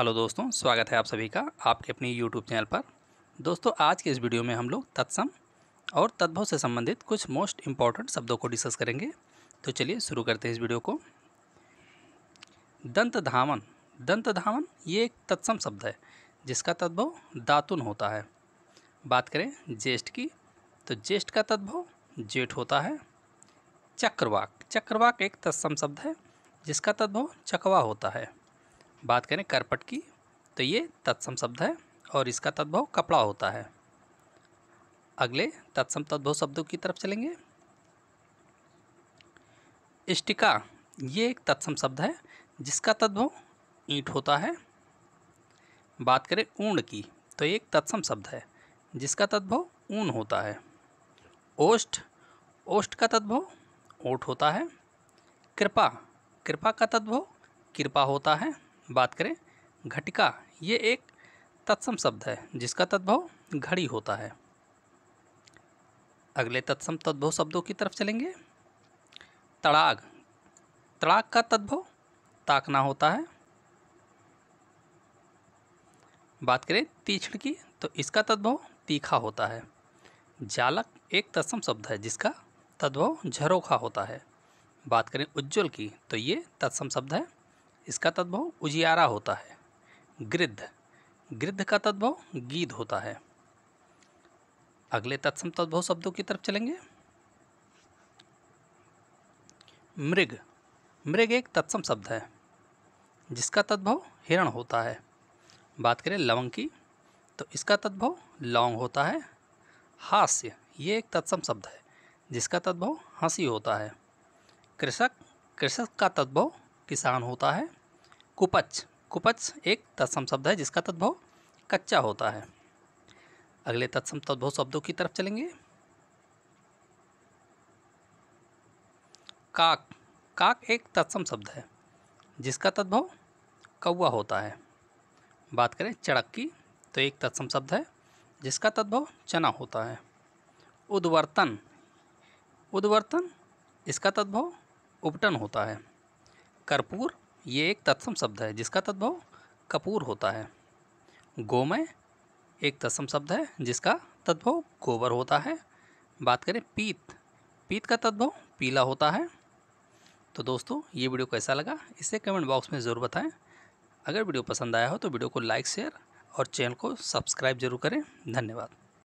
hello दोस्तों स्वागत है आप सभी का आपके अपने यूट्यूब चैनल पर दोस्तों आज के इस वीडियो में हम लोग तत्सम और तद्भव से संबंधित कुछ मोस्ट इम्पॉर्टेंट शब्दों को डिस्कस करेंगे तो चलिए शुरू करते हैं इस वीडियो को दंत धावन दंत धावन ये एक तत्सम शब्द है जिसका तद्भव दातुन होता है बात करें ज्येष्ठ की तो ज्येष्ठ का तद्भव जेठ होता है चक्रवाक चक्रवाक एक तत्सम शब्द है जिसका तद्भव चकवा होता है बात करें करपट की तो ये तत्सम शब्द है और इसका तद्भव कपड़ा होता है अगले तत्सम तद्भव शब्दों की तरफ चलेंगे इष्टिका ये एक तत्सम शब्द है जिसका तद्भव ईंट होता है बात करें ऊन की तो एक तत्सम शब्द है जिसका तद्भव ऊन होता है ओष्ठ ओष्ठ का तद्भव ओठ होता है कृपा कृपा का तद्भव कृपा होता है बात करें घटिका ये एक तत्सम शब्द है जिसका तद्भव घड़ी होता है अगले तत्सम तद्भव शब्दों की तरफ चलेंगे तड़ाग तड़ाग का तद्भव ताकना होता है बात करें तीक्षण की तो इसका तद्भव तीखा होता है जालक एक तत्सम शब्द है जिसका तद्भव झरोखा होता है बात करें उज्जवल की तो ये तत्सम शब्द है इसका तद्भव उजियारा होता है गृद्ध गृद्ध का तद्भव गीध होता है अगले तत्सम तद्भव शब्दों की तरफ चलेंगे मृग मृग एक तत्सम शब्द है जिसका तद्भव हिरण होता है बात करें लवंग की तो इसका तद्भव लौंग होता है हास्य ये एक तत्सम शब्द है जिसका तद्भव हंसी होता है कृषक कृषक का तद्भव किसान होता है कुपच कुपच एक तत्सम शब्द है जिसका तद्भव कच्चा होता है अगले तत्सम तद्भव शब्दों की तरफ चलेंगे काक काक एक तत्सम शब्द है जिसका तद्भव कौआ होता है बात करें चड़क की तो एक तत्सम शब्द है जिसका तद्भव चना होता है उद्वर्तन उद्वर्तन इसका तद्भव उपटन होता है कर्पूर ये एक तत्सम शब्द है जिसका तद्भव कपूर होता है गोमय एक तत्सम शब्द है जिसका तद्भव गोबर होता है बात करें पीत पीत का तद्भव पीला होता है तो दोस्तों ये वीडियो कैसा लगा इसे कमेंट बॉक्स में ज़रूर बताएं अगर वीडियो पसंद आया हो तो वीडियो को लाइक शेयर और चैनल को सब्सक्राइब जरूर करें धन्यवाद